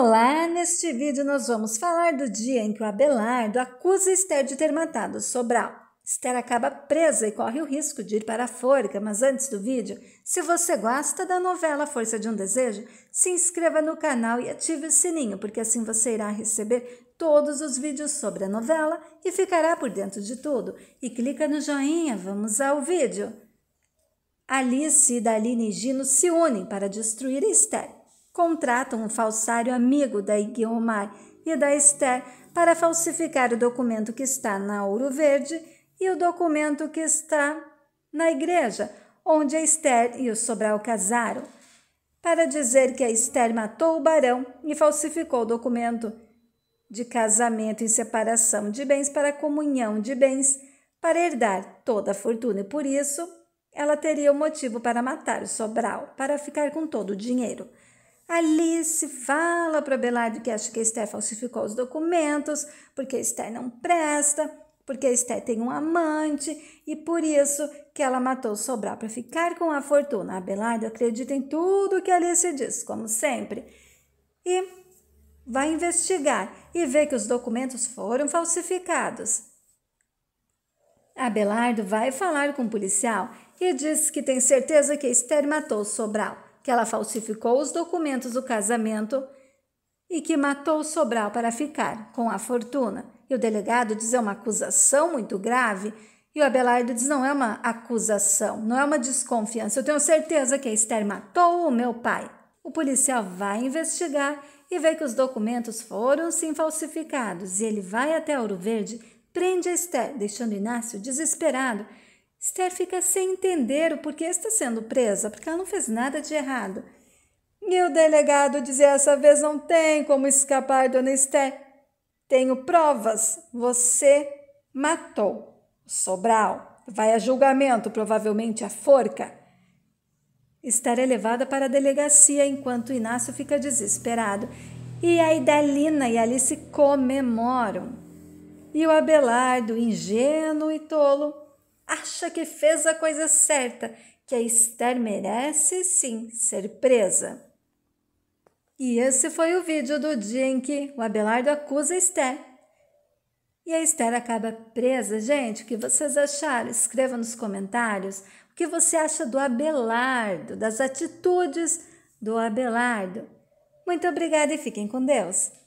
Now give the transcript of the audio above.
Olá! Neste vídeo nós vamos falar do dia em que o Abelardo acusa Esther de ter matado Sobral. Esther acaba presa e corre o risco de ir para a forca, mas antes do vídeo, se você gosta da novela Força de um Desejo, se inscreva no canal e ative o sininho, porque assim você irá receber todos os vídeos sobre a novela e ficará por dentro de tudo. E clica no joinha, vamos ao vídeo! Alice, e Daline e Gino se unem para destruir Esther contratam um falsário amigo da Guiomar e da Esther para falsificar o documento que está na Ouro Verde e o documento que está na igreja, onde a Esther e o Sobral casaram, para dizer que a Esther matou o barão e falsificou o documento de casamento e separação de bens para comunhão de bens para herdar toda a fortuna e por isso ela teria o um motivo para matar o Sobral, para ficar com todo o dinheiro. Alice fala para Belardo que acha que Esther falsificou os documentos, porque Esther não presta, porque Esther tem um amante e por isso que ela matou Sobral para ficar com a fortuna. A Belardo acredita em tudo que Alice diz, como sempre, e vai investigar e vê que os documentos foram falsificados. Abelardo vai falar com o policial e diz que tem certeza que Esther matou Sobral que ela falsificou os documentos do casamento e que matou Sobral para ficar com a fortuna. E o delegado diz é uma acusação muito grave. E o Abelardo diz não é uma acusação, não é uma desconfiança. Eu tenho certeza que a Esther matou o meu pai. O policial vai investigar e vê que os documentos foram sim falsificados. E ele vai até Ouro Verde, prende a Esther, deixando Inácio desesperado Esther fica sem entender o porquê está sendo presa, porque ela não fez nada de errado. E o delegado diz: essa vez não tem como escapar, dona Esther. Tenho provas. Você matou Sobral. Vai a julgamento, provavelmente a forca. Esther é levada para a delegacia enquanto Inácio fica desesperado. E a Idalina e Alice comemoram. E o Abelardo, ingênuo e tolo, acha que fez a coisa certa, que a Esther merece sim ser presa. E esse foi o vídeo do dia em que o Abelardo acusa a Esther. E a Esther acaba presa. Gente, o que vocês acharam? Escreva nos comentários o que você acha do Abelardo, das atitudes do Abelardo. Muito obrigada e fiquem com Deus.